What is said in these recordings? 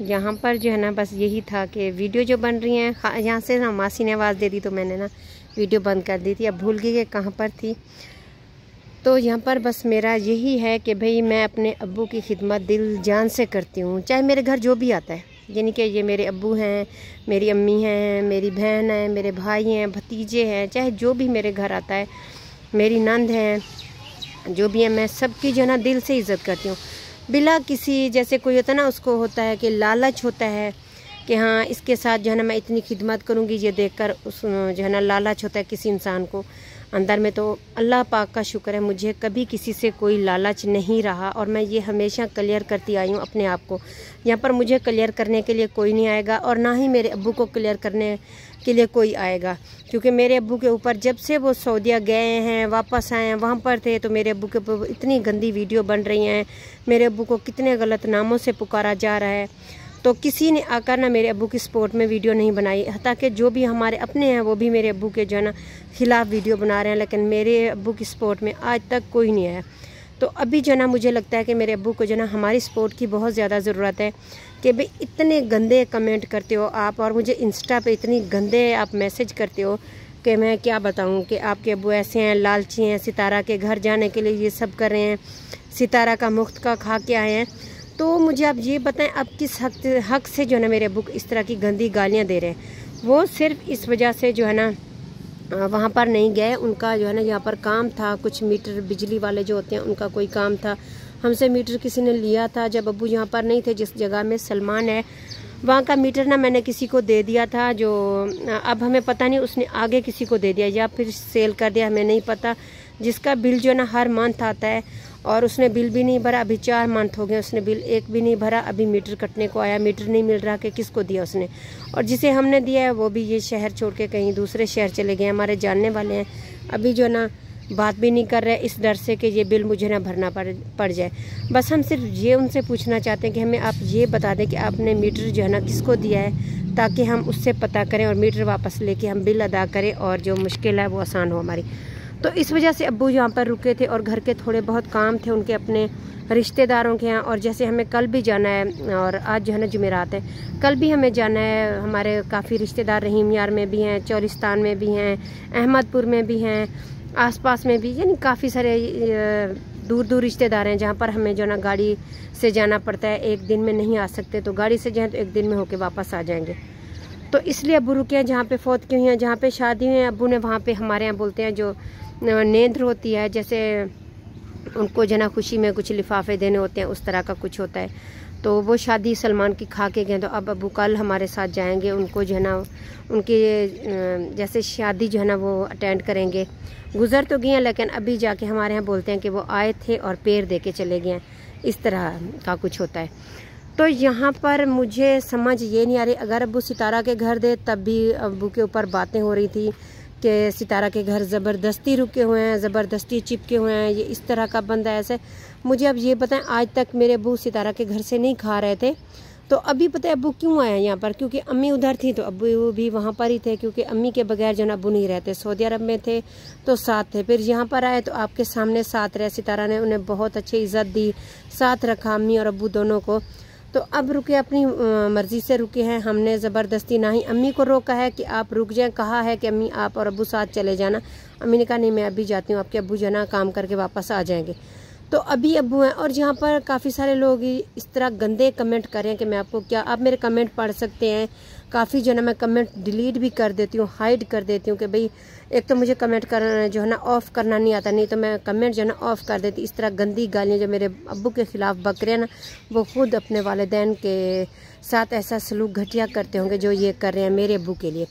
यहाँ पर जो है ना बस यही था कि वीडियो जो बन रही हैं यहाँ से ना मासी ने आवाज़ दे दी तो मैंने ना वीडियो बंद कर दी थी अब भूल गई कि कहाँ पर थी तो यहाँ पर बस मेरा यही है कि भाई मैं अपने अबू की खिदमत दिल जान से करती हूँ चाहे मेरे घर जो भी आता है यानी कि ये मेरे अबू हैं मेरी अम्मी हैं मेरी बहन है मेरे भाई हैं भतीजे हैं चाहे जो भी मेरे घर आता है मेरी नंद हैं जो भी है मैं सबकी जो है ना दिल से इज़्ज़त करती हूँ बिला किसी जैसे कोई होता है ना उसको होता है कि लालच होता है कि हाँ इसके साथ जो है ना मैं इतनी खिदमत करूँगी ये देखकर उस जो है ना लालच होता है किसी इंसान को अंदर में तो अल्लाह पाक का शुक्र है मुझे कभी किसी से कोई लालच नहीं रहा और मैं ये हमेशा क्लियर करती आई हूँ अपने आप को यहाँ पर मुझे क्लियर करने के लिए कोई नहीं आएगा और ना ही मेरे अबू को क्लियर करने के लिए कोई आएगा क्योंकि मेरे अबू के ऊपर जब से वो सऊदिया गए हैं वापस आए हैं वहाँ पर थे तो मेरे अबू के ऊपर इतनी गंदी वीडियो बन रही हैं मेरे अबू को कितने गलत नामों से पुकारा जा रहा है तो किसी ने आकर ना मेरे अबू की सपोर्ट में वीडियो नहीं बनाई ताकि जो भी हमारे अपने हैं वो भी मेरे अबू के जो है ना ख़िलाफ़ वीडियो बना रहे हैं लेकिन मेरे अबू की सपोर्ट में आज तक कोई नहीं आया तो अभी जो ना मुझे लगता है कि मेरे अबू को जो ना हमारी सपोर्ट की बहुत ज़्यादा ज़रूरत है कि भाई इतने गंदे कमेंट करते हो आप और मुझे इंस्टा पर इतनी गंदे आप मैसेज करते हो कि मैं क्या बताऊँ कि आपके अबू ऐसे हैं लालची हैं सितारा के घर जाने के लिए ये सब कर रहे हैं सितारा का मुफ्त का खा के आए हैं तो मुझे आप ये बताएं अब किस हक हक से जो है ना मेरे बुक इस तरह की गंदी गालियाँ दे रहे हैं वो सिर्फ इस वजह से जो है ना वहाँ पर नहीं गए उनका जो है ना यहाँ पर काम था कुछ मीटर बिजली वाले जो होते हैं उनका कोई काम था हमसे मीटर किसी ने लिया था जब अबू यहाँ पर नहीं थे जिस जगह में सलमान है वहाँ का मीटर ना मैंने किसी को दे दिया था जो अब हमें पता नहीं उसने आगे किसी को दे दिया या फिर सेल कर दिया हमें नहीं पता जिसका बिल जो है ना हर मंथ आता है और उसने बिल भी नहीं भरा अभी चार मंथ हो गए उसने बिल एक भी नहीं भरा अभी मीटर कटने को आया मीटर नहीं मिल रहा कि किसको दिया उसने और जिसे हमने दिया है वो भी ये शहर छोड़ के कहीं दूसरे शहर चले गए हमारे जानने वाले हैं अभी जो ना बात भी नहीं कर रहे इस डर से कि ये बिल मुझे ना भरना पड़ पड़ जाए बस हम सिर्फ ये उनसे पूछना चाहते हैं कि हमें आप ये बता दें कि आपने मीटर जो है ना किसको दिया है ताकि हम उससे पता करें और मीटर वापस लेके हम बिल अदा करें और जो मुश्किल है वो आसान हो हमारी तो इस वजह से अबू यहाँ पर रुके थे और घर के थोड़े बहुत काम थे उनके अपने रिश्तेदारों के यहाँ और जैसे हमें कल भी जाना है और आज जो है ना जुमेरात है कल भी हमें जाना है हमारे काफ़ी रिश्तेदार रहीम यार में भी हैं चौरिस्तान में भी हैं अहमदपुर में भी हैं आसपास में भी यानी काफ़ी सारे दूर दूर रिश्तेदार हैं जहाँ पर हमें जो ना गाड़ी से जाना पड़ता है एक दिन में नहीं आ सकते तो गाड़ी से जाएँ तो एक दिन में होके वापस आ जाएंगे तो इसलिए अबू रुके हैं जहाँ पर फौत क्यों हैं जहाँ पर शादी हुई हैं अबू ने वहाँ पर हमारे यहाँ बोलते हैं जो नेंद्र होती है जैसे उनको जना खुशी में कुछ लिफाफे देने होते हैं उस तरह का कुछ होता है तो वो शादी सलमान की खा के गए तो अब अबू कल हमारे साथ जाएंगे उनको जो है ना उनकी जैसे शादी जो है ना वो अटेंड करेंगे गुजर तो गए हैं लेकिन अभी जाके हमारे यहाँ बोलते हैं कि वो आए थे और पैर दे के चले गए इस तरह का कुछ होता है तो यहाँ पर मुझे समझ ये नहीं आ रही अगर अबू सितारा के घर दे तब भी अबू के ऊपर बातें हो रही थी कि सितारा के घर ज़बरदस्ती रुके हुए हैं ज़बरदस्ती चिपके हुए हैं ये इस तरह का बंदा ऐसे मुझे अब ये बताएं आज तक मेरे अबू सितारा के घर से नहीं खा रहे थे तो अभी पता है अबू क्यों आया यहाँ पर क्योंकि अम्मी उधर थी तो अबू भी वहाँ पर ही थे क्योंकि अम्मी के बगैर जो ना अबू नहीं रहते सऊदी अरब में थे तो साथ थे फिर यहाँ पर आए तो आपके सामने साथ रहे सितारा ने उन्हें बहुत अच्छी इज्जत दी साथ रखा अम्मी और अबू दोनों को तो अब रुके अपनी मर्ज़ी से रुके हैं हमने ज़बरदस्ती ना ही अम्मी को रोका है कि आप रुक जाएं कहा है कि अम्मी आप और अबू साथ चले जाना अम्मी ने कहा नहीं मैं अभी जाती हूँ आपके अबू जाना काम करके वापस आ जाएंगे तो अभी अबू हैं और यहाँ पर काफ़ी सारे लोग इस तरह गंदे कमेंट करें कि मैं आपको क्या आप मेरे कमेंट पढ़ सकते हैं काफ़ी जो है ना मैं कमेंट डिलीट भी कर देती हूँ हाइड कर देती हूँ कि भाई एक तो मुझे कमेंट करना जो है ना ऑफ़ करना नहीं आता नहीं तो मैं कमेंट जो है ना ऑफ़ कर देती इस तरह गंदी गालियाँ जो मेरे अबू के ख़िलाफ़ बकरे ना वो खुद अपने वालदेन के साथ ऐसा सलूक घटिया करते होंगे जो ये कर रहे हैं मेरे अबू के लिए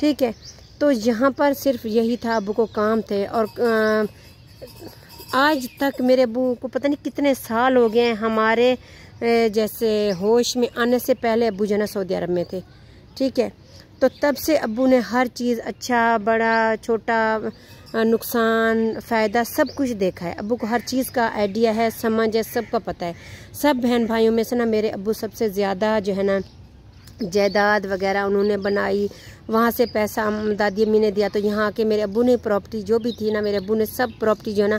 ठीक है तो यहाँ पर सिर्फ यही था अबू को काम थे और आज तक मेरे अबू को पता नहीं कितने साल हो गए हैं हमारे जैसे होश में आने से पहले अबू जो ना सऊदी अरब में थे ठीक है तो तब से अबू ने हर चीज़ अच्छा बड़ा छोटा नुकसान फ़ायदा सब कुछ देखा है अबू को हर चीज़ का आइडिया है समझ है सब का पता है सब बहन भाइयों में से ना मेरे अबू सबसे ज़्यादा जो है ना जायदाद वगैरह उन्होंने बनाई वहाँ से पैसा दादी अम्मी ने दिया तो यहाँ आके मेरे अबू ने प्रॉपर्टी जो भी थी ना मेरे अबू ने सब प्रॉपर्टी जो है ना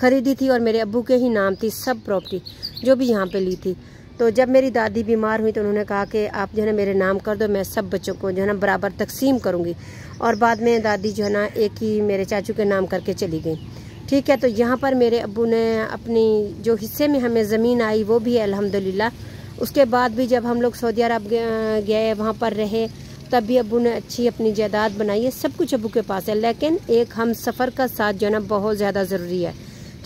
ख़रीदी थी और मेरे अबू के ही नाम थी सब प्रॉपर्टी जो भी यहाँ पर ली थी तो जब मेरी दादी बीमार हुई तो उन्होंने कहा कि आप जो है ना मेरे नाम कर दो मैं सब बच्चों को जो है ना बराबर तकसीम करूँगी और बाद में दादी जो है ना एक ही मेरे चाचू के नाम करके चली गई ठीक है तो यहाँ पर मेरे अबू ने अपनी जो हिस्से में हमें ज़मीन आई वो भी है अलहमदिल्ला उसके बाद भी जब हम लोग सऊदी अरब गए वहाँ पर रहे तब भी अबू ने अच्छी अपनी जायदाद बनाई है सब कुछ अबू के पास है लेकिन एक हम सफ़र का साथ जो है ना बहुत ज़्यादा ज़रूरी है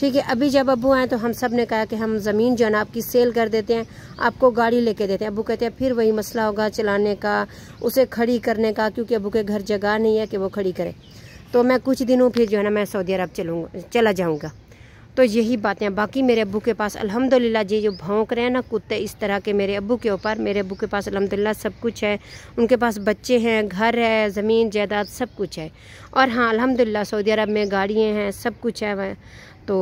ठीक है अभी जब अबू आए तो हम सब ने कहा कि हम ज़मीन जो है ना आपकी सेल कर देते हैं आपको गाड़ी लेके देते हैं अबू कहते हैं फिर वही मसला होगा चलाने का उसे खड़ी करने का क्योंकि अबू के घर जगह नहीं है कि वो खड़ी करे तो मैं कुछ दिनों फिर जो है ना मैं सऊदी अरब चलूँगा चला जाऊँगा तो यही बातें बाकी मेरे अबू के पास अल्हम्दुलिल्लाह जी जो भौंक रहे हैं ना कुत्ते इस तरह के मेरे अबू के ऊपर मेरे अबू के पास अल्हम्दुलिल्लाह सब कुछ है उनके पास बच्चे हैं घर है ज़मीन जायदाद सब कुछ है और हाँ अल्हम्दुलिल्लाह सऊदी अरब में गाड़ियाँ हैं सब कुछ है वह तो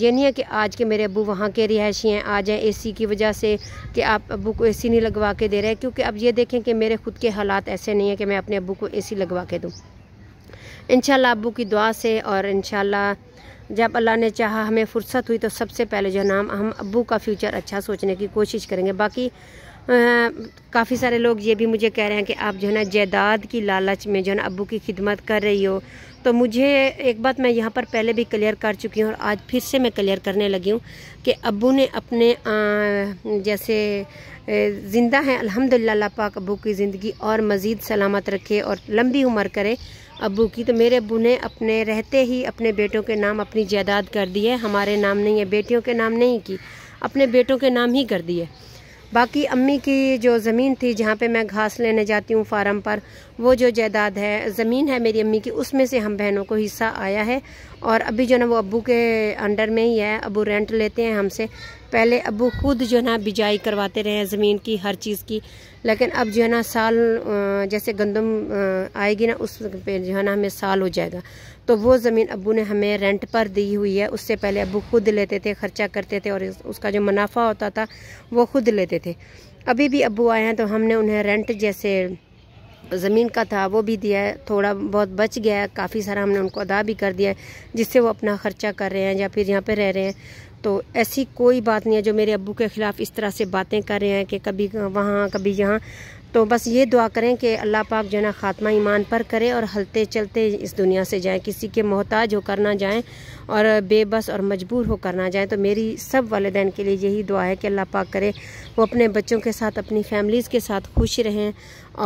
ये नहीं है कि आज के मेरे अबू वहाँ के रिहायशी हैं आ जाएँ ए सी की वजह से कि आप अबू को ए सी नहीं लगवा के दे रहे क्योंकि अब ये देखें कि मेरे खुद के हालात ऐसे नहीं हैं कि मैं अपने अबू को ए सी लगवा के दूँ इन अबू की दुआ से और इन जब अल्लाह ने चाहा हमें फुर्सत हुई तो सबसे पहले जो नाम हम अबू का फ्यूचर अच्छा सोचने की कोशिश करेंगे बाकी काफ़ी सारे लोग ये भी मुझे कह रहे हैं कि आप जो है ना जयदाद की लालच में जो है ना अबू की खिदमत कर रही हो तो मुझे एक बात मैं यहाँ पर पहले भी क्लियर कर चुकी हूँ और आज फिर से मैं क्लियर करने लगी हूँ कि अबू ने अपने आ, जैसे ज़िंदा हैं अल्हम्दुलिल्लाह पाक अबू की ज़िंदगी और मज़ीद सलामत रखे और लंबी उम्र करे अबू की तो मेरे अबू ने अपने रहते ही अपने बेटों के नाम अपनी जायदाद कर दी है हमारे नाम नहीं है बेटियों के नाम नहीं की अपने बेटों के नाम ही कर दिए बाकी अम्मी की जो ज़मीन थी जहाँ पे मैं घास लेने जाती हूँ फार्म पर वो जो जायदाद है ज़मीन है मेरी अम्मी की उसमें से हम बहनों को हिस्सा आया है और अभी जो ना वो अबू के अंडर में ही है अबू रेंट लेते हैं हमसे पहले अबू खुद जो ना बिजाई करवाते रहे हैं ज़मीन की हर चीज़ की लेकिन अब जो है ना साल जैसे गंदम आएगी ना उस पे जो है ना हमें साल हो जाएगा तो वो ज़मीन अबू ने हमें रेंट पर दी हुई है उससे पहले अबू खुद लेते थे ख़र्चा करते थे और उसका जो मुनाफा होता था वो खुद लेते थे अभी भी अबू आए हैं तो हमने उन्हें रेंट जैसे ज़मीन का था वो भी दिया है थोड़ा बहुत बच गया है काफ़ी सारा हमने उनको अदा भी कर दिया है जिससे वो अपना ख़र्चा कर रहे हैं या फिर यहाँ पे रह रहे हैं तो ऐसी कोई बात नहीं है जो मेरे अबू के ख़िलाफ़ इस तरह से बातें कर रहे हैं कि कभी वहाँ कभी यहाँ तो बस ये दुआ करें कि अल्लाह पाक जो है ना ख़ात्मा ईमान पर करे और हलते चलते इस दुनिया से जाएं किसी के मोहताज होकर ना जाएं और बेबस और मजबूर होकर ना जाएं तो मेरी सब वालदेन के लिए यही दुआ है कि अल्लाह पाक करे वो अपने बच्चों के साथ अपनी फैमिलीज़ के साथ खुश रहें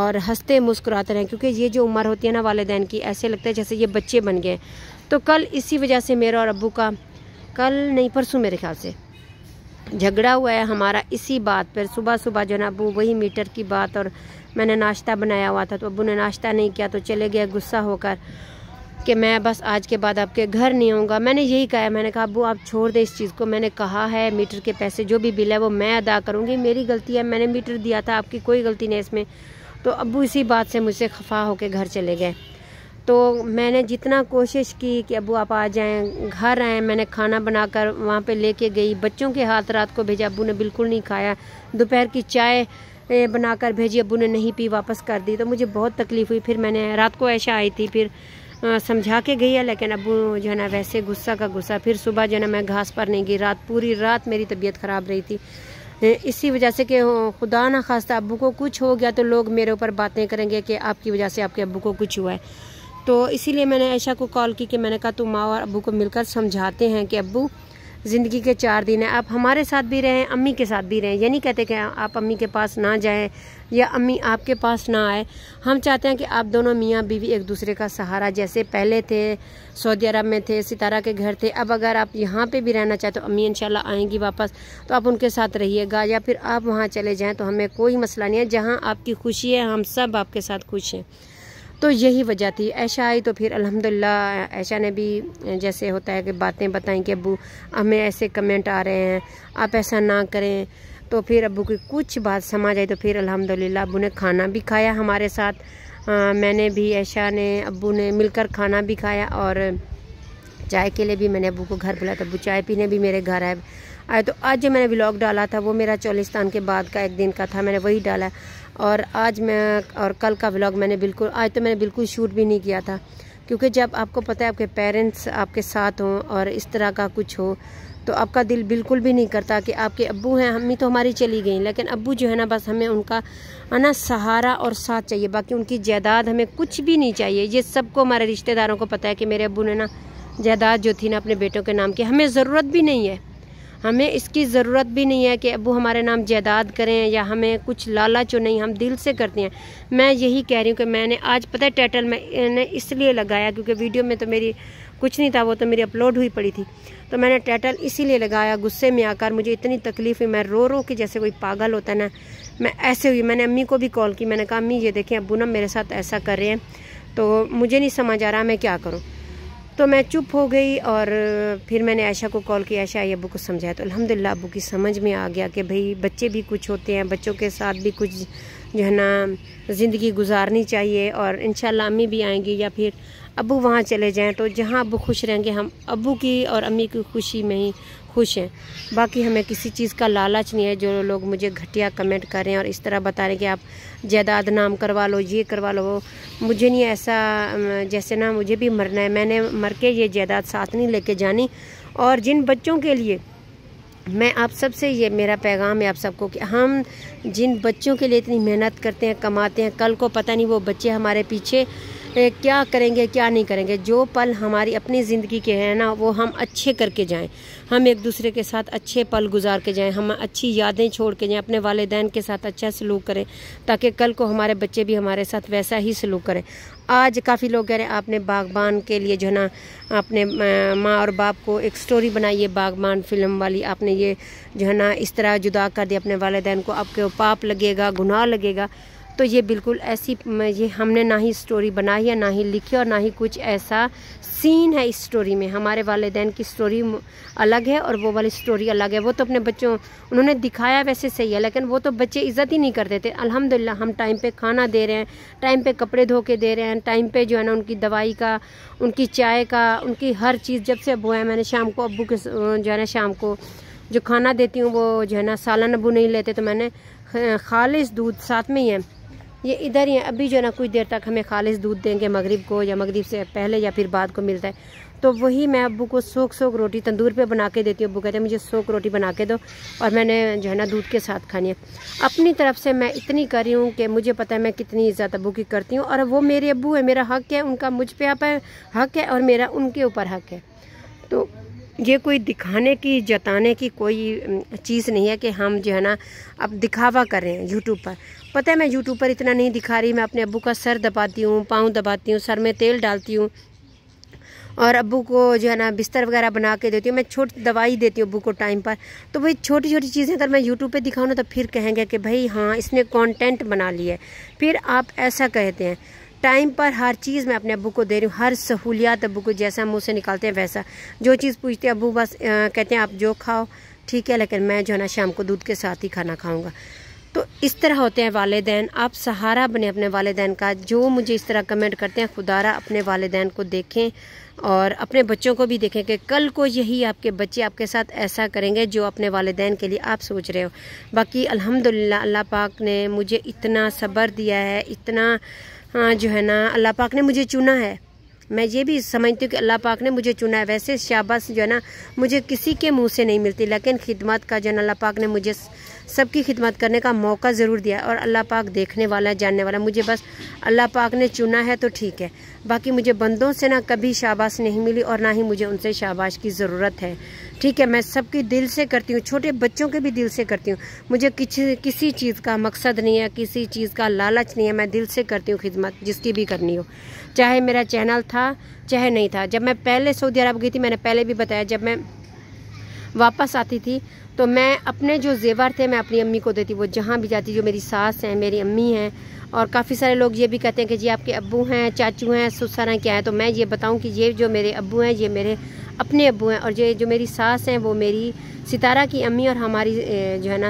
और हंसते मुस्कुराते रहें क्योंकि ये जो उम्र होती है ना वालदेन की ऐसे लगता है जैसे ये बच्चे बन गए तो कल इसी वजह से मेरा और अबू का कल नहीं परसों मेरे ख्याल से झगड़ा हुआ है हमारा इसी बात पर सुबह सुबह जो ना अबू वही मीटर की बात और मैंने नाश्ता बनाया हुआ था तो अबू ने नाश्ता नहीं किया तो चले गए गुस्सा होकर कि मैं बस आज के बाद आपके घर नहीं आऊँगा मैंने यही कहा है मैंने कहा अबू आप छोड़ दें इस चीज़ को मैंने कहा है मीटर के पैसे जो भी बिल है वो मैं अदा करूँगी मेरी गलती है मैंने मीटर दिया था आपकी कोई गलती नहीं इसमें तो अबू इसी बात से मुझसे खफा होकर घर चले गए तो मैंने जितना कोशिश की कि अबू आप आ जाएं घर आएँ मैंने खाना बनाकर वहाँ पे लेके गई बच्चों के हाथ रात को भेजा अबू ने बिल्कुल नहीं खाया दोपहर की चाय बनाकर भेजी अबू ने नहीं पी वापस कर दी तो मुझे बहुत तकलीफ़ हुई फिर मैंने रात को ऐशा आई थी फिर समझा के गई है लेकिन अबू जो है ना वैसे गुस्सा का गुस्सा फिर सुबह जो है ना मैं घास पर नहीं गई रात पूरी रात मेरी तबीयत ख़राब रही थी इसी वजह से कि खुदा ना खास्ता अबू को कुछ हो गया तो लोग मेरे ऊपर बातें करेंगे कि आपकी वजह से आपके अबू को कुछ हुआ है तो इसीलिए मैंने ऐशा को कॉल की कि मैंने कहा तुम माँ और अबू को मिलकर समझाते हैं कि अबू ज़िंदगी के चार दिन हैं आप हमारे साथ भी रहें अम्मी के साथ भी रहें ये नहीं कहते कि आप अम्मी के पास ना जाएं या अम्मी आपके पास ना आए हम चाहते हैं कि आप दोनों मियाँ बीवी एक दूसरे का सहारा जैसे पहले थे सऊदी अरब में थे सितारा के घर थे अब अगर आप यहाँ पे भी रहना चाहते तो अम्मी शाला आएँगी वापस तो आप उनके साथ रहिएगा या फिर आप वहाँ चले जाएँ तो हमें कोई मसला नहीं है जहाँ आपकी खुशी है हम सब आपके साथ खुश हैं तो यही वजह थी ऐशा आई तो फिर अल्हम्दुलिल्लाह ऐशा ने भी जैसे होता है कि बातें बताएं कि अबू हमें ऐसे कमेंट आ रहे हैं आप ऐसा ना करें तो फिर अबू की कुछ बात समझ आई तो फिर अल्हम्दुलिल्लाह अबू ने खाना भी खाया हमारे साथ आ, मैंने भी ऐशा ने अबू ने मिलकर खाना भी खाया और चाय के लिए भी मैंने अबू को घर बुलाया तो अबू चाय पीने भी मेरे घर आए आए तो आज जो मैंने ब्लॉग डाला था वो मेरा चौलिस्तान के बाद का एक दिन का था मैंने वही डाला और आज मैं और कल का व्लॉग मैंने बिल्कुल आज तो मैंने बिल्कुल शूट भी नहीं किया था क्योंकि जब आपको पता है आपके पेरेंट्स आपके साथ हों और इस तरह का कुछ हो तो आपका दिल बिल्कुल भी नहीं करता कि आपके अब्बू हैं ही तो हमारी चली गई लेकिन अब्बू जो है ना बस हमें उनका आना सहारा और साथ चाहिए बाकी उनकी जायदाद हमें कुछ भी नहीं चाहिए ये सबको हमारे रिश्तेदारों को पता है कि मेरे अबू ने ना जायदाद जो थी ना अपने बेटों के नाम की हमें ज़रूरत भी नहीं है हमें इसकी ज़रूरत भी नहीं है कि अबू हमारे नाम जायदाद करें या हमें कुछ लालच नहीं हम दिल से करते हैं मैं यही कह रही हूँ कि मैंने आज पता है टाइटल मैंने इसलिए लगाया क्योंकि वीडियो में तो मेरी कुछ नहीं था वो तो मेरी अपलोड हुई पड़ी थी तो मैंने टाइटल इसीलिए लगाया गुस्से में आकर मुझे इतनी तकलीफ़ हुई मैं रो रो के जैसे कोई पागल होता है ना मैं ऐसे हुई मैंने अम्मी को भी कॉल की मैंने कहा अम्मी ये देखें अबू ना मेरे साथ ऐसा कर रहे हैं तो मुझे नहीं समझ आ रहा मैं क्या करूँ तो मैं चुप हो गई और फिर मैंने आयशा को कॉल किया आयशा आई अबू को समझाया तो अल्हम्दुलिल्लाह अबू की समझ में आ गया कि भाई बच्चे भी कुछ होते हैं बच्चों के साथ भी कुछ जो है ना ज़िंदगी गुजारनी चाहिए और इन अम्मी भी आएंगी या फिर अबू वहाँ चले जाएँ तो जहाँ अबू खुश रहेंगे हम अबू की और अम्मी की खुशी में ही खुश हैं बाकी हमें किसी चीज़ का लालच नहीं है जो लोग मुझे घटिया कमेंट करें और इस तरह बता रहे हैं कि आप जायदाद नाम करवा लो ये करवा लो मुझे नहीं ऐसा जैसे ना मुझे भी मरना है मैंने मर के ये जायदाद साथ नहीं लेके जानी और जिन बच्चों के लिए मैं आप सब से ये मेरा पैगाम है आप सबको कि हम जिन बच्चों के लिए इतनी मेहनत करते हैं कमाते हैं कल को पता नहीं वो बच्चे हमारे पीछे क्या करेंगे क्या नहीं करेंगे जो पल हमारी अपनी ज़िंदगी के हैं ना वो हम अच्छे करके जाएं हम एक दूसरे के साथ अच्छे पल गुजार के जाएं हम अच्छी यादें छोड़ के जाएं अपने वालदेन के साथ अच्छा सलूक करें ताकि कल को हमारे बच्चे भी हमारे साथ वैसा ही सलूक करें आज काफ़ी लोग कह रहे हैं आपने बागबान के लिए जो है ना अपने माँ और बाप को एक स्टोरी बनाई है बागबान फिल्म वाली आपने ये जो है ना इस तरह जुदा कर दिया अपने वालदेन को आपके पाप लगेगा गुनाह लगेगा तो ये बिल्कुल ऐसी ये हमने ना ही स्टोरी बनाई है ना ही लिखी और ना ही कुछ ऐसा सीन है इस स्टोरी में हमारे वालदेन की स्टोरी अलग है और वो वाली स्टोरी अलग है वो तो अपने बच्चों उन्होंने दिखाया वैसे सही है लेकिन वो तो बच्चे इज़्ज़त ही नहीं करते थे अल्हम्दुलिल्लाह हम टाइम पे खाना दे रहे हैं टाइम पे कपड़े धो के दे रहे हैं टाइम पे जो है ना उनकी दवाई का उनकी चाय का उनकी हर चीज़ जब से अब है मैंने शाम को अबू के जो है ना शाम को जो खाना देती हूँ वो जो है ना सालन अबू नहीं लेते तो मैंने खालिश दूध साथ में ही है ये इधर ही है अभी जो है ना कुछ देर तक हमें खालिश दूध देंगे मगरिब को या मगरिब से पहले या फिर बाद को मिलता है तो वही मैं अबू को सोख सोख रोटी तंदूर पे बना के देती हूँ अबू कहते हैं मुझे सोख रोटी बना के दो और मैंने जो है ना दूध के साथ खानी है अपनी तरफ से मैं इतनी कर रही हूँ कि मुझे पता है मैं कितनी इज़्ज़त अबू की करती हूँ और वो मेरे अबू है मेरा हक है उनका मुझ पर हक है और मेरा उनके ऊपर हक है तो ये कोई दिखाने की जताने की कोई चीज़ नहीं है कि हम जो है ना अब दिखावा कर रहे हैं यूट्यूब पर पता है मैं यूट्यूब पर इतना नहीं दिखा रही मैं अपने अबू का सर दबाती हूँ पाँव दबाती हूँ सर में तेल डालती हूँ और अबू को जो है ना बिस्तर वगैरह बना के देती हूँ मैं छोटी दवाई देती हूँ अबू को टाइम पर तो वही छोटी छोटी चीज़ें अगर मैं यूट्यूब पे दिखाऊँ ना तो फिर कहेंगे कि भाई हाँ इसने कंटेंट बना लिया है फिर आप ऐसा कहते हैं टाइम पर हर चीज़ मैं अपने अबू को दे रही हूँ हर सहूलियात अबू को जैसा मुँह से निकालते हैं वैसा जो चीज़ पूछते हैं अबू बस आ, कहते हैं आप जो खाओ ठीक है लेकिन मैं जो है ना शाम को दूध के साथ ही खाना खाऊँगा तो इस तरह होते हैं वालदेन आप सहारा बने अपने वालदेन का जो मुझे इस तरह कमेंट करते हैं खुदारा अपने वालदेन को देखें और अपने बच्चों को भी देखें कि कल को यही आपके बच्चे आपके साथ ऐसा करेंगे जो अपने वालदेन के लिए आप सोच रहे हो बाकी अल्हम्दुलिल्लाह अल्लाह पाक ने मुझे इतना सब्र दिया है इतना हाँ, जो है ना अल्लाह पाक ने मुझे चुना है मैं ये भी समझती हूँ कि अल्लाह पाक ने मुझे चुना है वैसे शाबाश जो है ना मुझे किसी के मुंह से नहीं मिलती लेकिन खिदमत का जो है अल्लाह पाक ने मुझे सबकी खिदमत करने का मौका ज़रूर दिया और अल्लाह पाक देखने वाला है जानने वाला मुझे बस अल्लाह पाक ने चुना है तो ठीक है बाकी मुझे बंदों से ना कभी शाबाश नहीं मिली और ना ही मुझे उनसे शाबाश की ज़रूरत है ठीक है मैं सबकी दिल से करती हूँ छोटे बच्चों के भी दिल से करती हूँ मुझे किसी किसी चीज़ का मकसद नहीं है किसी चीज़ का लालच नहीं है मैं दिल से करती हूँ खिदमत जिसकी भी करनी हो चाहे मेरा चैनल था चाहे नहीं था जब मैं पहले सऊदी अरब गई थी मैंने पहले भी बताया जब मैं वापस आती थी तो मैं अपने जो जेवर थे मैं अपनी अम्मी को देती वो जहाँ भी जाती जो मेरी सास हैं मेरी अम्मी हैं और काफ़ी सारे लोग ये भी कहते हैं कि जी आपके अबू हैं चाचू हैं हैं क्या है तो मैं ये बताऊं कि ये जो मेरे अबू हैं ये मेरे अपने अबू हैं और ये जो मेरी सास हैं वो मेरी सितारा की अम्मी और हमारी जो है ना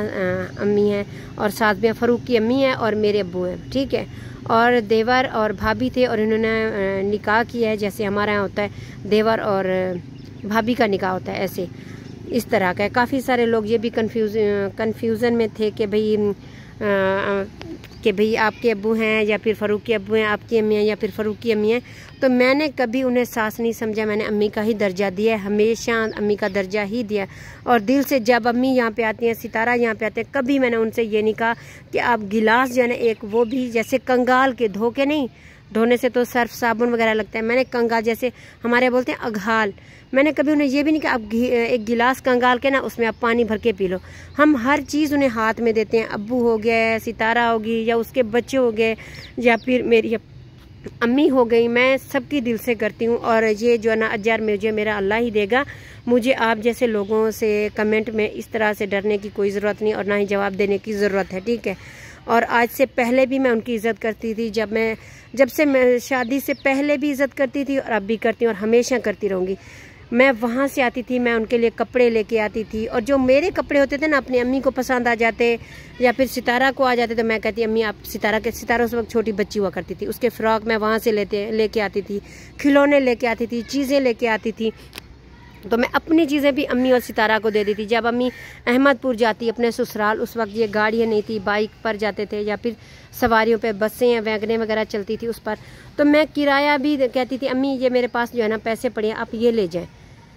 अम्मी हैं और साथ में फ़रूक की अम्मी हैं और मेरे अबू हैं ठीक है और देवर और भाभी थे और इन्होंने निकाह किया है जैसे हमारे यहाँ होता है देवर और भाभी का निकाह होता है ऐसे इस तरह का है काफ़ी सारे लोग ये भी कन्फ्यूज कन्फ्यूज़न में थे कि भाई कि भाई आपके अबू हैं या फिर फ़ारूक के अबू हैं आपकी अम्मी हैं या फिर फ़ारूक की अम्मी हैं तो मैंने कभी उन्हें सास नहीं समझा मैंने अम्मी का ही दर्जा दिया है हमेशा अम्मी का दर्जा ही दिया और दिल से जब अम्मी यहाँ पे आती हैं सितारा यहाँ पे आते हैं कभी मैंने उनसे ये नहीं कहा कि आप गिलास जो है ना एक वो भी जैसे कंगाल के धोके नहीं धोने से तो सर्फ साबुन वगैरह लगता है मैंने कंगाल जैसे हमारे बोलते हैं अघाल मैंने कभी उन्हें यह भी नहीं कहा आप एक गिलास कंगाल के ना उसमें आप पानी भर के पी लो हम हर चीज़ उन्हें हाथ में देते हैं अब्बू हो गया सितारा होगी या उसके बच्चे हो गए या फिर मेरी अम्मी हो गई मैं सबकी दिल से करती हूँ और ये जो है ना अजार मुझे मेरा अल्लाह ही देगा मुझे आप जैसे लोगों से कमेंट में इस तरह से डरने की कोई ज़रूरत नहीं और ना ही जवाब देने की ज़रूरत है ठीक है और आज से पहले भी मैं उनकी इज़्ज़त करती थी जब मैं जब से मैं शादी से पहले भी इज़्ज़त करती थी और अब भी करती हूँ और हमेशा करती रहूँगी मैं वहाँ से आती थी मैं उनके लिए कपड़े लेके आती थी और जो मेरे कपड़े होते थे ना अपनी अम्मी को पसंद आ जाते या फिर सितारा को आ जाते तो मैं कहती अम्मी आप सितारा के सितारा उस वक्त छोटी बच्ची हुआ करती थी उसके फ्रॉक मैं वहाँ से लेते लेके आती थी खिलौने लेके आती थी चीज़ें लेके आती थी तो मैं अपनी चीज़ें भी अम्मी और सितारा को दे देती जब अम्मी अहमदपुर जाती अपने ससुराल उस वक्त ये गाड़ियाँ नहीं थी बाइक पर जाते थे या फिर सवारियों पे बसें या वैगने वगैरह चलती थी उस पर तो मैं किराया भी कहती थी अम्मी ये मेरे पास जो है ना पैसे पड़े आप ये ले जाएँ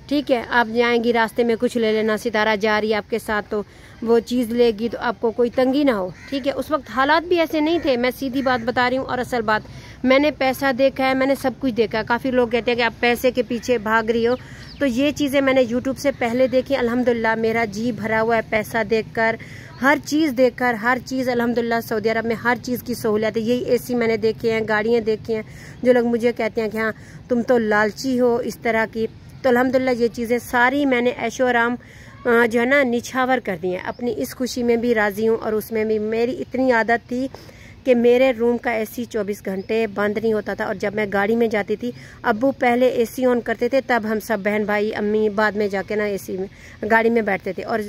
ठीक है आप जाएंगी रास्ते में कुछ ले लेना सितारा जा रही है आपके साथ तो वो चीज़ लेगी तो आपको कोई तंगी ना हो ठीक है उस वक्त हालात भी ऐसे नहीं थे मैं सीधी बात बता रही हूँ और असल बात मैंने पैसा देखा है मैंने सब कुछ देखा है काफ़ी लोग कहते हैं कि आप पैसे के पीछे भाग रही हो तो ये चीज़ें मैंने यूट्यूब से पहले देखी अलहमदिल्ला मेरा जी भरा हुआ है पैसा कर हर चीज़ देखकर हर चीज़ अलहमदिल्ला सऊदी अरब में हर चीज़ की सहूलियत है यही एसी मैंने देखी हैं गाड़ियाँ देखी हैं जो लोग मुझे कहते हैं कि हाँ तुम तो लालची हो इस तरह की तो अलहमदिल्ला ये चीज़ें सारी मैंने ऐशो आराम जो है ना निछावर कर दी हैं अपनी इस खुशी में भी राज़ी हूँ और उसमें भी मेरी इतनी आदत थी कि मेरे रूम का एसी 24 घंटे बंद नहीं होता था और जब मैं गाड़ी में जाती थी अबू पहले एसी ऑन करते थे तब हम सब बहन भाई अम्मी बाद में जाके ना एसी में गाड़ी में बैठते थे और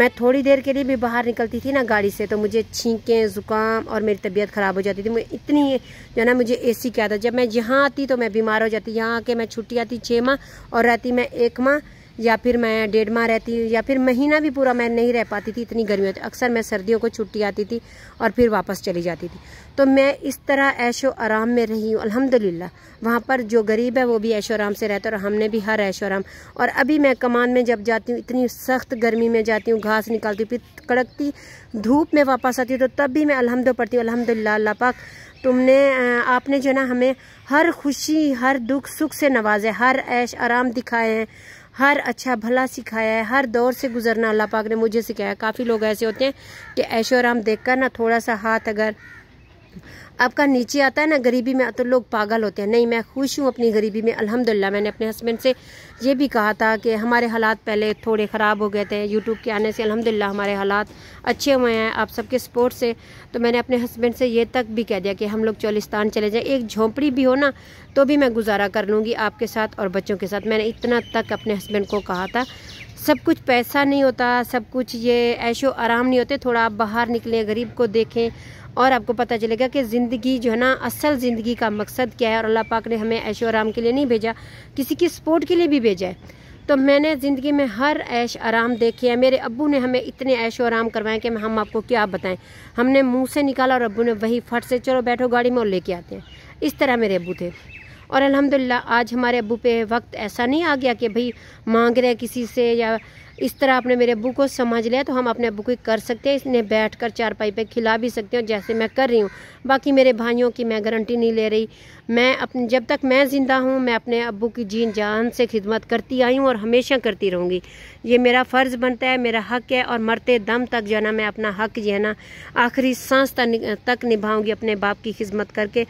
मैं थोड़ी देर के लिए भी बाहर निकलती थी ना गाड़ी से तो मुझे छींकें ज़ुकाम और मेरी तबीयत ख़राब हो जाती थी मैं इतनी जो ना मुझे ए सी क्या था जब मैं यहाँ आती तो मैं बीमार हो जाती यहाँ आके मैं छुट्टी आती छः माह और रहती मैं एक माह या फिर मैं डेढ़ माह रहती या फिर महीना भी पूरा मैं नहीं रह पाती थी इतनी गर्मी होती अक्सर मैं सर्दियों को छुट्टी आती थी और फिर वापस चली जाती थी तो मैं इस तरह ऐशो आराम में रही हूँ अलहमदिल्ला वहाँ पर जो गरीब है वो भी ऐशो आराम से रहता है और हमने भी हर ऐशो आराम और अभी मैं कमान में जब जाती हूँ इतनी सख्त गर्मी में जाती हूँ घास निकालती हूँ फिर कड़कती धूप में वापस आती हूँ तो तब भी मैं अलहमद पढ़ती हूँ अलहमदिल्ला अल्लाह पाक तुमने आपने जो ना हमें हर खुशी हर दुख सुख से नवाजे हर ऐश आराम दिखाए हैं हर अच्छा भला सिखाया है हर दौर से गुजरना अल्लाह पाक ने मुझे सिखाया काफ़ी लोग ऐसे होते हैं कि ऐशो आराम देख कर ना थोड़ा सा हाथ अगर आपका नीचे आता है ना गरीबी में तो लोग पागल होते हैं नहीं मैं खुश हूँ अपनी गरीबी में अल्हम्दुलिल्लाह मैंने अपने हस्बैंड से ये भी कहा था कि हमारे हालात पहले थोड़े ख़राब हो गए थे यूट्यूब के आने से अल्हम्दुलिल्लाह हमारे हालात अच्छे हुए हैं आप सबके सपोर्ट से तो मैंने अपने हस्बैंड से ये तक भी कह दिया कि हम लोग चौलिस्तान चले जाएँ एक झोंपड़ी भी हो ना तो भी मैं गुजारा कर लूँगी आपके साथ और बच्चों के साथ मैंने इतना तक अपने हस्बैंड को कहा था सब कुछ पैसा नहीं होता सब कुछ ये ऐशो आराम नहीं होते थोड़ा आप बाहर निकलें गरीब को देखें और आपको पता चलेगा कि ज़िंदगी जो है ना असल ज़िंदगी का मकसद क्या है और अल्लाह पाक ने हमें ऐशो आराम के लिए नहीं भेजा किसी की सपोर्ट के लिए भी भेजा है तो मैंने ज़िंदगी में हर ऐश आराम देखे हैं मेरे अबू ने हमें इतने ऐश आराम करवाएं कि हम आपको क्या बताएं हमने मुंह से निकाला और अबू ने वही फट से चलो बैठो गाड़ी में और लेके आते हैं इस तरह मेरे अबू थे और अल्हम्दुलिल्लाह आज हमारे अबू पे वक्त ऐसा नहीं आ गया कि भाई मांग रहे किसी से या इस तरह आपने मेरे अबू को समझ लिया तो हम अपने अबू को कर सकते हैं इसने बैठ कर चारपाई पर खिला भी सकते हैं जैसे मैं कर रही हूँ बाकी मेरे भाइयों की मैं गारंटी नहीं ले रही मैं अपने जब तक मैं ज़िंदा हूँ मैं अपने अबू की जीन जान से खिदमत करती आई हूँ और हमेशा करती रहूँगी ये मेरा फ़र्ज़ बनता है मेरा हक है और मरते दम तक जो है ना मैं अपना हक जो है ना आखिरी सांस तक निभाऊंगी अपने बाप की खिदमत करके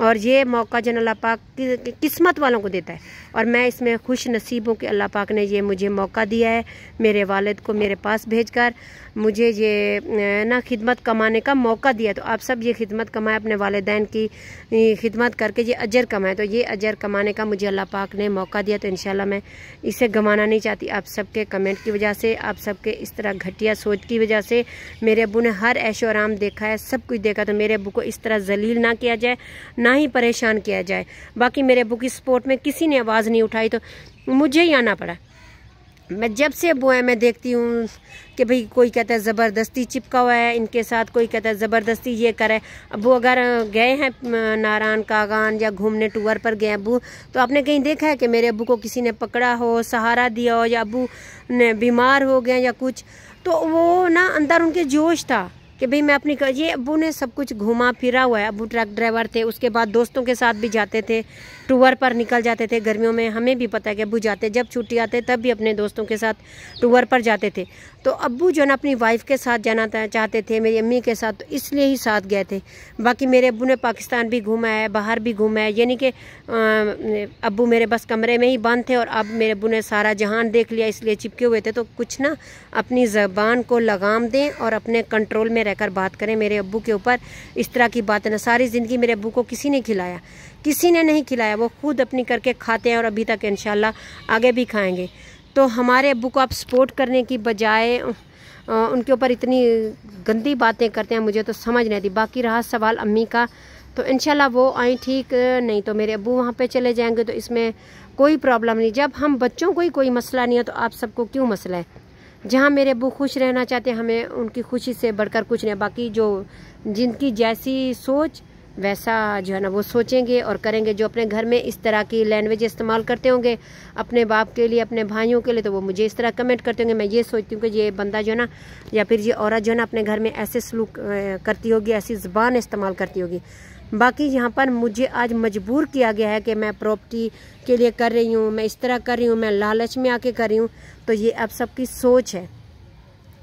और ये मौका जो अल्लाह पाक किस्मत वालों को देता है और मैं इसमें खुश नसीब हूँ कि अल्लाह पाक ने ये मुझे मौका दिया है मेरे वालद को मेरे पास कर मुझे ये ना खिदमत कमाने का मौका दिया तो आप सब ये खिदमत कमाएं अपने वालदान की खिदमत करके ये अजर कमाएं तो ये अजर कमाने का मुझे अल्लाह पाक ने मौका दिया तो इन मैं इसे गंवाना नहीं चाहती आप सबके कमेंट की वजह से आप सबके इस तरह घटिया सोच की वजह से मेरे अबू ने हर ऐशो आराम देखा है सब कुछ देखा तो मेरे अबू को इस तरह जलील ना किया जाए ना ही परेशान किया जाए बाकी मेरे अबू की सपोर्ट में किसी ने आवाज़ नहीं उठाई तो मुझे ही आना पड़ा मैं जब से बोया मैं देखती हूँ कि भाई कोई कहता है ज़बरदस्ती चिपका हुआ है इनके साथ कोई कहता है ज़बरदस्ती ये करे अब वो अगर गए हैं नारायण कागान या घूमने टूर पर गए अबू तो आपने कहीं देखा है कि मेरे अबू को किसी ने पकड़ा हो सहारा दिया हो या अबू ने बीमार हो गए या कुछ तो वो ना अंदर उनके जोश था कि भाई मैं अपनी ये अबू ने सब कुछ घूमा फिरा हुआ है अबू ट्रक ड्राइवर थे उसके बाद दोस्तों के साथ भी जाते थे टूर पर निकल जाते थे गर्मियों में हमें भी पता है कि अबू जाते जब छुट्टी आते तब भी अपने दोस्तों के साथ टूर पर जाते थे तो अबू जो ना अपनी वाइफ के साथ जाना चाहते थे मेरी अम्मी के साथ तो इसलिए ही साथ गए थे बाकी मेरे अबू ने पाकिस्तान भी घूमा है बाहर भी घूमा है यानी कि अबू मेरे बस कमरे में ही बंद थे और अब मेरे अबू ने सारा जहान देख लिया इसलिए चिपके हुए थे तो कुछ ना अपनी ज़बान को लगाम दें और अपने कंट्रोल में रहकर बात करें मेरे अबू के ऊपर इस तरह की बात ना सारी ज़िंदगी मेरे अबू को किसी ने खिलाया किसी ने नहीं खिलाया वो खुद अपनी करके खाते हैं और अभी तक इन आगे भी खाएंगे तो हमारे अबू को आप सपोर्ट करने की बजाय उनके ऊपर इतनी गंदी बातें करते हैं मुझे तो समझ नहीं आती बाकी रहा सवाल अम्मी का तो इनशाला वो आई ठीक नहीं तो मेरे अबू वहाँ पर चले जाएँगे तो इसमें कोई प्रॉब्लम नहीं जब हम बच्चों को ही कोई मसला नहीं है तो आप सबको क्यों मसला है जहाँ मेरे अबू खुश रहना चाहते हैं हमें उनकी खुशी से बढ़कर कुछ नहीं बाकी जो जिनकी जैसी सोच वैसा जो है ना वो सोचेंगे और करेंगे जो अपने घर में इस तरह की लैंग्वेज इस्तेमाल करते होंगे अपने बाप के लिए अपने भाइयों के लिए तो वो मुझे इस तरह कमेंट करते होंगे मैं ये सोचती हूँ कि ये बंदा जो है ना या फिर ये औरत जो है ना अपने घर में ऐसे सलूक करती होगी ऐसी ज़बान इस्तेमाल करती होगी बाकी यहाँ पर मुझे आज मजबूर किया गया है कि मैं प्रॉपर्टी के लिए कर रही हूँ मैं इस तरह कर रही हूँ मैं लालच में आके कर रही हूँ तो ये आप सबकी सोच है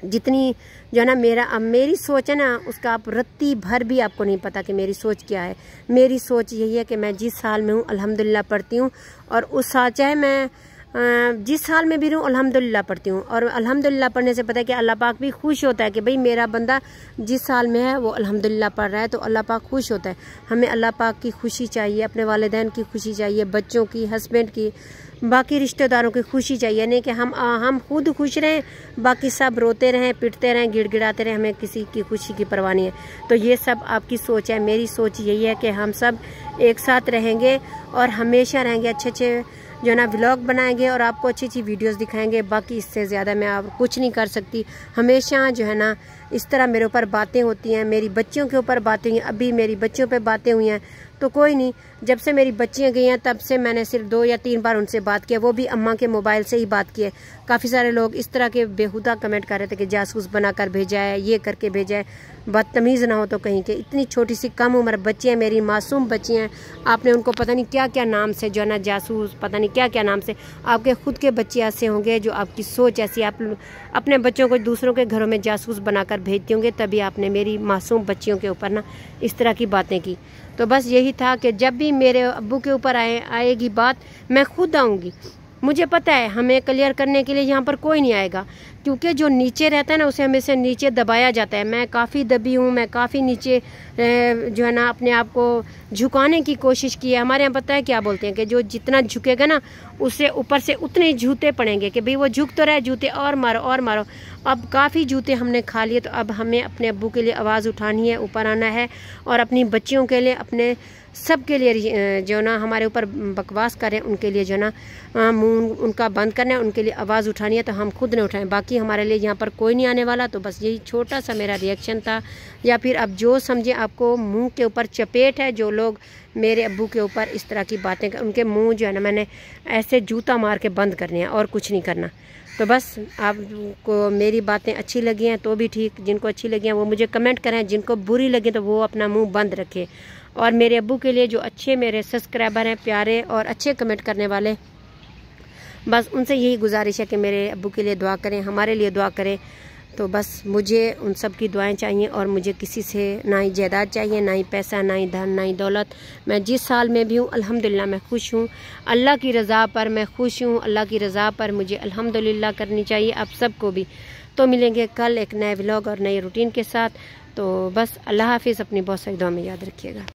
जितनी जो है ना मेरा अब मेरी सोच है ना उसका आप रत्ती भर भी आपको नहीं पता कि मेरी सोच क्या है मेरी सोच यही है कि मैं जिस साल में हूँ अल्हम्दुलिल्लाह पढ़ती हूँ और उस साल चाहे मैं जिस साल में भी रहूँ अल्हम्दुलिल्लाह पढ़ती हूँ और अल्हम्दुलिल्लाह पढ़ने से पता है कि अल्लाह पाक भी खुश होता है कि भाई मेरा बंदा जिस साल में है वो अल्हम्दुलिल्लाह पढ़ रहा है तो अल्लाह पाक खुश होता है हमें अल्लाह पाक की खुशी चाहिए अपने वालदेन की खुशी चाहिए बच्चों की हस्बैंड की बाकी रिश्तेदारों की खुशी चाहिए यानी कि हम आ, हम खुद खुश रहें बाकी सब रोते रहें पिटते रहें गिड़गिड़ाते रहें हमें किसी की खुशी की परवाह नहीं है तो ये सब आपकी सोच है मेरी सोच यही है कि हम सब एक साथ रहेंगे और हमेशा रहेंगे अच्छे अच्छे जो ना व्लॉग बनाएंगे और आपको अच्छी अच्छी वीडियोस दिखाएंगे बाकी इससे ज़्यादा मैं आप कुछ नहीं कर सकती हमेशा जो है ना इस तरह मेरे ऊपर बातें होती हैं मेरी बच्चियों के ऊपर बातें हुई अभी मेरी बच्चियों पर बातें हुई हैं तो कोई नहीं जब से मेरी बच्चियाँ गई हैं तब से मैंने सिर्फ दो या तीन बार उनसे बात किया वो भी अम्मा के मोबाइल से ही बात की है काफ़ी सारे लोग इस तरह के बेहुदा कमेंट कर रहे थे कि जासूस बनाकर भेजा है ये करके भेजा है बदतमीज़ ना हो तो कहीं के इतनी छोटी सी कम उम्र बच्चियाँ मेरी मासूम बच्चियाँ हैं आपने उनको पता नहीं क्या क्या नाम से जो है ना जासूस पता नहीं क्या क्या नाम से आपके खुद के बच्चे ऐसे होंगे जो आपकी सोच ऐसी आप अपने बच्चों को दूसरों के घरों में जासूस बनाकर भेजते होंगे तभी आपने मेरी मासूम बच्चियों के ऊपर ना इस तरह की बातें की तो बस यही था कि जब भी भी मेरे अबू के ऊपर आए आएगी बात मैं खुद आऊँगी मुझे पता है हमें क्लियर करने के लिए यहाँ पर कोई नहीं आएगा क्योंकि जो नीचे रहता है ना उसे हमें से नीचे दबाया जाता है मैं काफ़ी दबी हूँ मैं काफ़ी नीचे जो है ना अपने आप को झुकाने की कोशिश की है हमारे यहाँ पता है क्या बोलते हैं कि जो जितना झुकेगा ना उससे ऊपर से उतने जूते पड़ेंगे कि भाई वो झुक तो रहे जूते और मारो और मारो अब काफ़ी जूते हमने खा लिए तो अब हमें अपने अबू के लिए आवाज़ उठानी है ऊपर आना है और अपनी बच्चियों के लिए अपने सब के लिए जो ना हमारे ऊपर बकवास करें उनके लिए जो ना मुँह उनका बंद करना है उनके लिए आवाज़ उठानी है तो हम खुद ने उठाएं बाकी हमारे लिए यहाँ पर कोई नहीं आने वाला तो बस यही छोटा सा मेरा रिएक्शन था या फिर अब जो समझे आपको मुँह के ऊपर चपेट है जो लोग मेरे अबू के ऊपर इस तरह की बातें कर उनके मुँह जो है ना मैंने ऐसे जूता मार के बंद करने हैं और कुछ नहीं करना तो बस आपको मेरी बातें अच्छी लगी हैं तो भी ठीक जिनको अच्छी लगी हैं वो मुझे कमेंट करें जिनको बुरी लगे तो वो अपना मुँह बंद रखे और मेरे अबू के लिए जो अच्छे मेरे सब्सक्राइबर हैं प्यारे और अच्छे कमेंट करने वाले बस उनसे यही गुजारिश है कि मेरे अबू के लिए दुआ करें हमारे लिए दुआ करें तो बस मुझे उन सब की दुआएं चाहिए और मुझे किसी से ना ही जायदाद चाहिए ना ही पैसा ना ही धन ना ही दौलत मैं जिस साल में भी हूँ अल्हम्दुलिल्लाह मैं खुश हूँ अल्लाह की रज़ा पर मैं खुश हूँ अल्लाह की रज़ा पर मुझे अल्हम्दुलिल्लाह करनी चाहिए आप सबको भी तो मिलेंगे कल एक नए व्लॉग और नए रूटीन के साथ तो बस अल्लाह हाफिज़ अपनी बहुत सारी दुआ में याद रखिएगा